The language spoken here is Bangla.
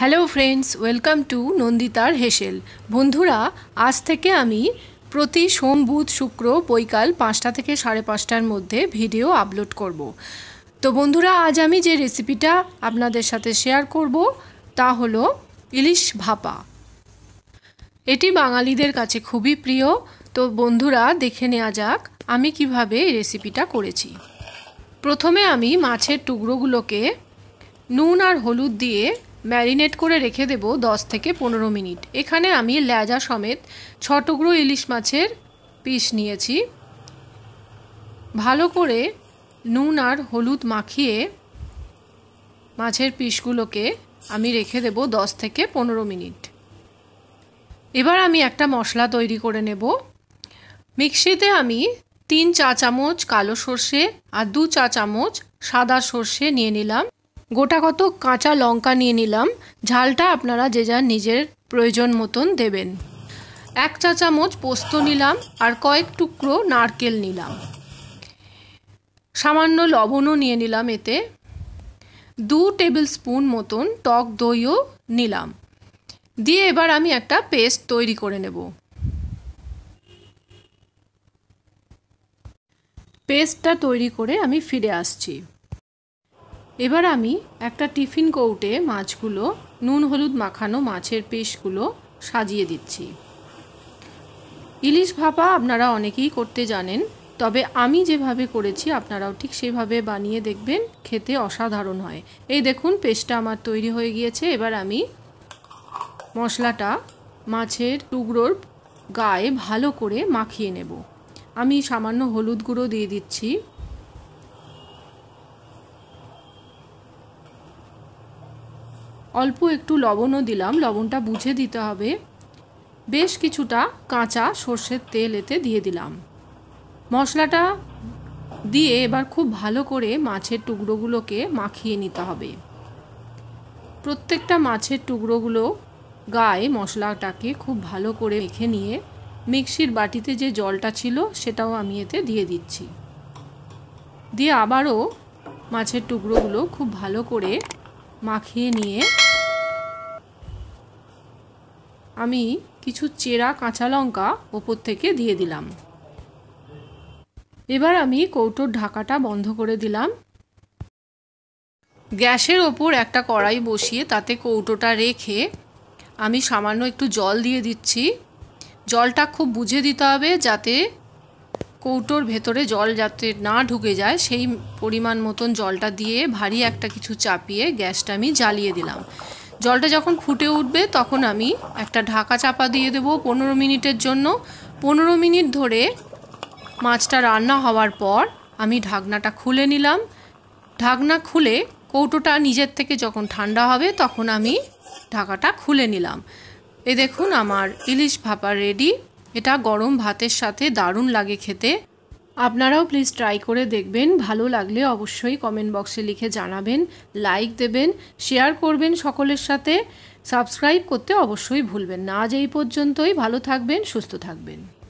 হ্যালো ফ্রেন্ডস ওয়েলকাম টু নন্দিতার হেসেল বন্ধুরা আজ থেকে আমি প্রতি সোম বুধ শুক্র বৈকাল পাঁচটা থেকে সাড়ে পাঁচটার মধ্যে ভিডিও আপলোড করব। তো বন্ধুরা আজ আমি যে রেসিপিটা আপনাদের সাথে শেয়ার করব তা হলো ইলিশ ভাপা এটি বাঙালিদের কাছে খুবই প্রিয় তো বন্ধুরা দেখে নেওয়া যাক আমি কিভাবে এই রেসিপিটা করেছি প্রথমে আমি মাছের টুকরোগুলোকে নুন আর হলুদ দিয়ে ম্যারিনেট করে রেখে দেব 10 থেকে পনেরো মিনিট এখানে আমি ল্যাজা সমেত ছ টুকরো ইলিশ মাছের পিস নিয়েছি ভালো করে নুন আর হলুদ মাখিয়ে মাছের পিসগুলোকে আমি রেখে দেব 10 থেকে পনেরো মিনিট এবার আমি একটা মশলা তৈরি করে নেব মিক্সিতে আমি তিন চা চামচ কালো সর্ষে আর দু চা চামচ সাদা সর্ষে নিয়ে নিলাম গোটা কত কাঁচা লঙ্কা নিয়ে নিলাম ঝালটা আপনারা যে যার নিজের প্রয়োজন মতন দেবেন এক চা চামচ পোস্ত নিলাম আর কয়েক টুকরো নারকেল নিলাম সামান্য লবণও নিয়ে নিলাম এতে দু টেবিল স্পুন মতন টক দইও নিলাম দিয়ে এবার আমি একটা পেস্ট তৈরি করে নেব পেস্টটা তৈরি করে আমি ফিরে আসছি এবার আমি একটা টিফিন কৌটে মাছগুলো নুন হলুদ মাখানো মাছের পেশগুলো সাজিয়ে দিচ্ছি ইলিশ ভাপা আপনারা অনেকেই করতে জানেন তবে আমি যেভাবে করেছি আপনারাও ঠিক সেভাবে বানিয়ে দেখবেন খেতে অসাধারণ হয় এই দেখুন পেস্টটা আমার তৈরি হয়ে গিয়েছে এবার আমি মশলাটা মাছের টুকরোর গায়ে ভালো করে মাখিয়ে নেব আমি সামান্য হলুদ গুঁড়ো দিয়ে দিচ্ছি অল্প একটু লবণও দিলাম লবণটা বুঝে দিতে হবে বেশ কিছুটা কাঁচা সর্ষের তেল এতে দিয়ে দিলাম মশলাটা দিয়ে এবার খুব ভালো করে মাছের টুকরোগুলোকে মাখিয়ে নিতে হবে প্রত্যেকটা মাছের টুকরোগুলো গায়ে মশলাটাকে খুব ভালো করে মেখে নিয়ে মিক্সির বাটিতে যে জলটা ছিল সেটাও আমি এতে দিয়ে দিচ্ছি দিয়ে আবারও মাছের টুকরোগুলো খুব ভালো করে মাখিয়ে নিয়ে আমি কিছু চেরা কাঁচা লঙ্কা ওপর থেকে দিয়ে দিলাম এবার আমি কৌটোর ঢাকাটা বন্ধ করে দিলাম গ্যাসের ওপর একটা কড়াই বসিয়ে তাতে কৌটোটা রেখে আমি সামান্য একটু জল দিয়ে দিচ্ছি জলটা খুব বুঝে দিতে হবে যাতে কৌটোর ভেতরে জল যাতে না ঢুকে যায় সেই পরিমাণ মতন জলটা দিয়ে ভারী একটা কিছু চাপিয়ে গ্যাসটা আমি জ্বালিয়ে দিলাম জলটা যখন ফুটে উঠবে তখন আমি একটা ঢাকা চাপা দিয়ে দেবো পনেরো মিনিটের জন্য পনেরো মিনিট ধরে মাছটা রান্না হওয়ার পর আমি ঢাকনাটা খুলে নিলাম ঢাকনা খুলে কৌটোটা নিজের থেকে যখন ঠান্ডা হবে তখন আমি ঢাকাটা খুলে নিলাম এ দেখুন আমার ইলিশ ভাপা রেডি এটা গরম ভাতের সাথে দারুণ লাগে খেতে আপনারাও প্লিজ ট্রাই করে দেখবেন ভালো লাগলে অবশ্যই কমেন্ট বক্সে লিখে জানাবেন লাইক দেবেন শেয়ার করবেন সকলের সাথে সাবস্ক্রাইব করতে অবশ্যই ভুলবেন না আজ এই পর্যন্তই ভালো থাকবেন সুস্থ থাকবেন